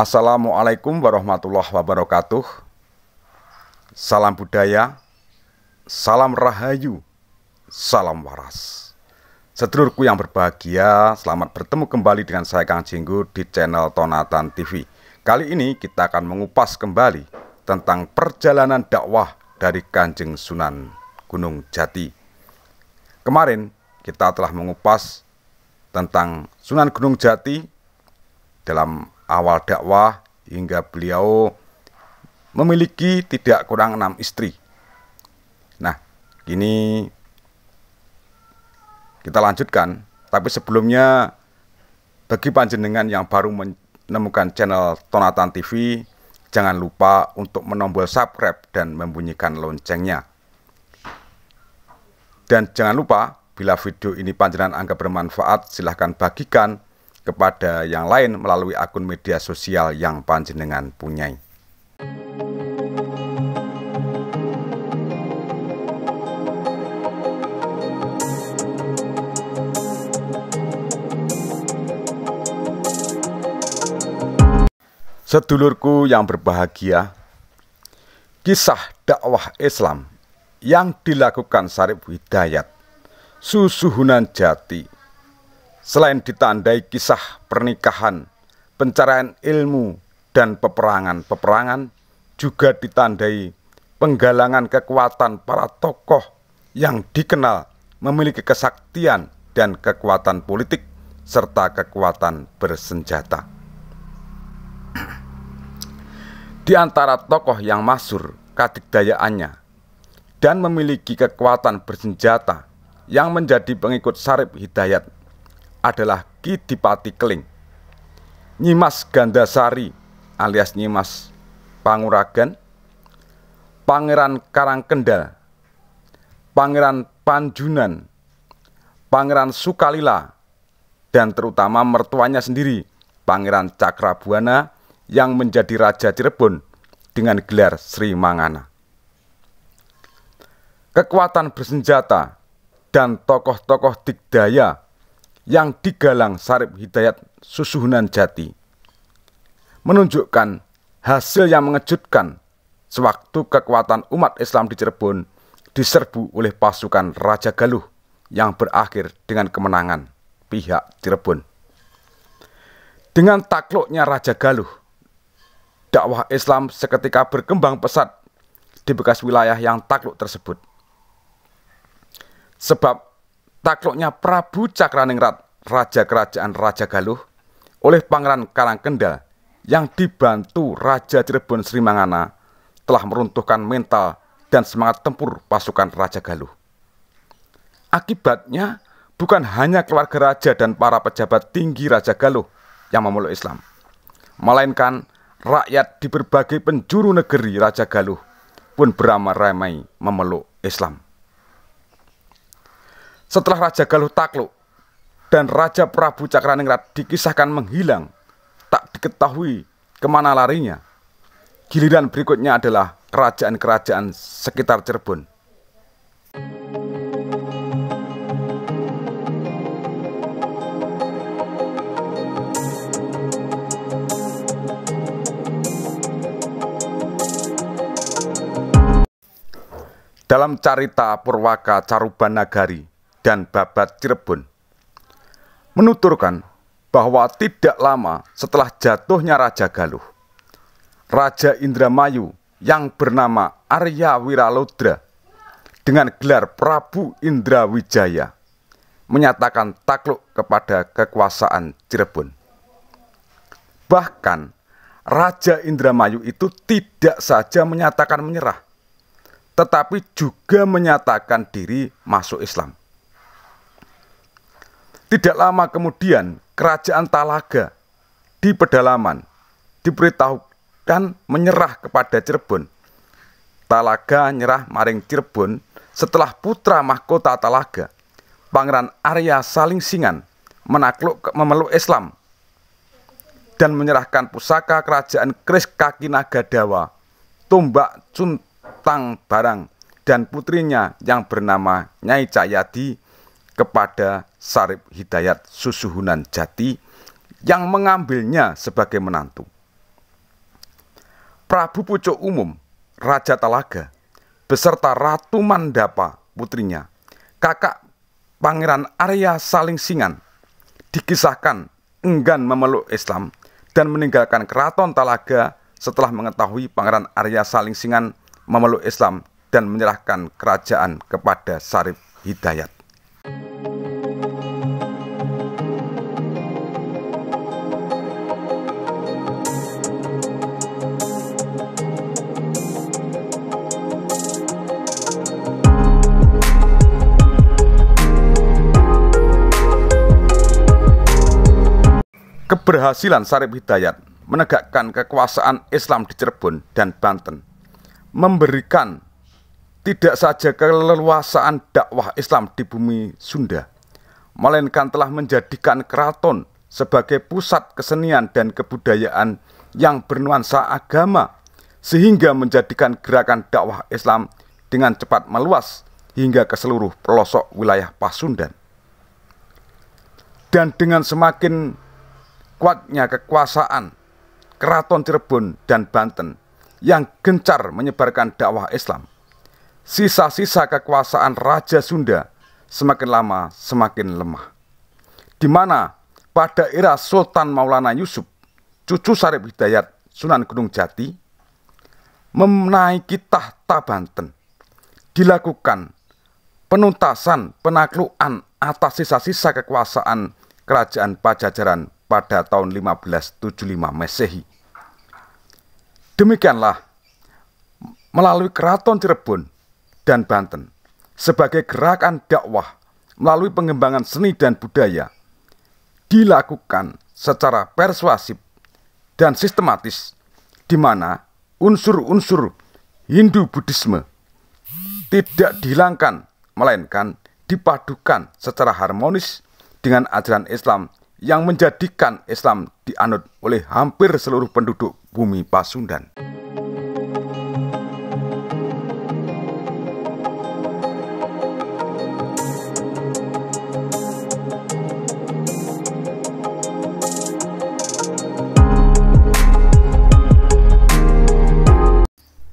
Assalamualaikum warahmatullahi wabarakatuh. Salam budaya, salam rahayu, salam waras. Sedulurku yang berbahagia, selamat bertemu kembali dengan saya Kang Jinggu di channel Tonatan TV. Kali ini kita akan mengupas kembali tentang perjalanan dakwah dari Kanjeng Sunan Gunung Jati. Kemarin kita telah mengupas tentang Sunan Gunung Jati dalam awal dakwah hingga beliau memiliki tidak kurang enam istri. Nah, kini kita lanjutkan. Tapi sebelumnya, bagi panjenengan yang baru menemukan channel Tonatan TV, jangan lupa untuk menombol subscribe dan membunyikan loncengnya. Dan jangan lupa, bila video ini panjenengan anggap bermanfaat, silahkan bagikan kepada yang lain melalui akun media sosial yang panjenengan punyai. Sedulurku yang berbahagia, kisah dakwah Islam yang dilakukan Sarip Hidayat, Susuhunan Jati, Selain ditandai kisah pernikahan, pencarian ilmu, dan peperangan-peperangan, juga ditandai penggalangan kekuatan para tokoh yang dikenal memiliki kesaktian dan kekuatan politik serta kekuatan bersenjata. Di antara tokoh yang masur kadikdayaannya dan memiliki kekuatan bersenjata yang menjadi pengikut Sarip Hidayat adalah Kidipati Keling. Nyimas Gandasari alias Nyimas Panguragan, Pangeran Karangkendal, Pangeran Panjunan, Pangeran Sukalila, dan terutama mertuanya sendiri, Pangeran Cakrabuana yang menjadi Raja Cirebon dengan gelar Sri Mangana. Kekuatan bersenjata dan tokoh-tokoh dikdaya yang digalang Sarip Hidayat Susuhunan Jati menunjukkan hasil yang mengejutkan sewaktu kekuatan umat Islam di Cirebon diserbu oleh pasukan Raja Galuh yang berakhir dengan kemenangan pihak Cirebon. Dengan takluknya Raja Galuh, dakwah Islam seketika berkembang pesat di bekas wilayah yang takluk tersebut. Sebab takluknya Prabu Cakraningrat, Raja Kerajaan Raja Galuh, oleh Pangeran Karangkendal yang dibantu Raja Cirebon Sri Mangana telah meruntuhkan mental dan semangat tempur pasukan Raja Galuh. Akibatnya, bukan hanya keluarga raja dan para pejabat tinggi Raja Galuh yang memeluk Islam, melainkan rakyat di berbagai penjuru negeri Raja Galuh pun beramai-ramai memeluk Islam. Setelah Raja Galuh takluk dan Raja Prabu Cakraningrat dikisahkan menghilang, tak diketahui kemana larinya. Giliran berikutnya adalah kerajaan-kerajaan sekitar Cirebon. Dalam carita Purwaka Caruban Nagari dan Babat Cirebon. Menuturkan bahwa tidak lama setelah jatuhnya Raja Galuh, Raja Indramayu yang bernama Arya Wiralodra dengan gelar Prabu Indrawijaya menyatakan takluk kepada kekuasaan Cirebon. Bahkan Raja Indramayu itu tidak saja menyatakan menyerah, tetapi juga menyatakan diri masuk Islam. Tidak lama kemudian, kerajaan Talaga di pedalaman diberitahukan menyerah kepada Cirebon. Talaga nyerah maring Cirebon setelah putra mahkota Talaga, Pangeran Arya Salingsingan, menakluk memeluk Islam dan menyerahkan pusaka kerajaan Kris Kaki Nagadawa, tombak cuntang barang, dan putrinya yang bernama Nyai Cayadi kepada Sarip Hidayat Susuhunan Jati yang mengambilnya sebagai menantu. Prabu Pucuk Umum, Raja Talaga, beserta Ratu Mandapa putrinya, kakak Pangeran Arya Salingsingan, dikisahkan enggan memeluk Islam dan meninggalkan keraton Talaga setelah mengetahui Pangeran Arya Salingsingan memeluk Islam dan menyerahkan kerajaan kepada Sarip Hidayat. Keberhasilan Sarip Hidayat menegakkan kekuasaan Islam di Cirebon dan Banten memberikan tidak saja keleluasaan dakwah Islam di bumi Sunda, melainkan telah menjadikan keraton sebagai pusat kesenian dan kebudayaan yang bernuansa agama, sehingga menjadikan gerakan dakwah Islam dengan cepat meluas hingga ke seluruh pelosok wilayah Pasundan. Dan dengan semakin kuatnya kekuasaan Keraton Cirebon dan Banten yang gencar menyebarkan dakwah Islam. Sisa-sisa kekuasaan Raja Sunda semakin lama semakin lemah. Di mana pada era Sultan Maulana Yusuf, cucu Sarip Hidayat Sunan Gunung Jati, menaiki tahta Banten. Dilakukan penuntasan penaklukan atas sisa-sisa kekuasaan kerajaan Pajajaran pada tahun 1575 Masehi. Demikianlah melalui keraton Cirebon dan Banten sebagai gerakan dakwah melalui pengembangan seni dan budaya dilakukan secara persuasif dan sistematis di mana unsur-unsur Hindu-Buddhisme tidak dihilangkan melainkan dipadukan secara harmonis dengan ajaran Islam yang menjadikan Islam dianut oleh hampir seluruh penduduk bumi Pasundan.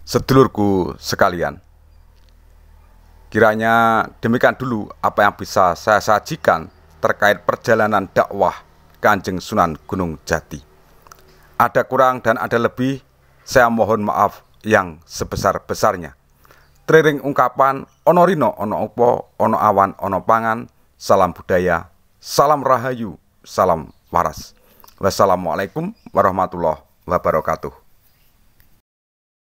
Sedulurku sekalian, kiranya demikian dulu apa yang bisa saya sajikan terkait perjalanan dakwah Kanjeng Sunan Gunung Jati. Ada kurang dan ada lebih, saya mohon maaf yang sebesar-besarnya. Triring ungkapan ono rino ono upo ono awan ono pangan, salam budaya, salam rahayu, salam waras. Wassalamualaikum warahmatullahi wabarakatuh.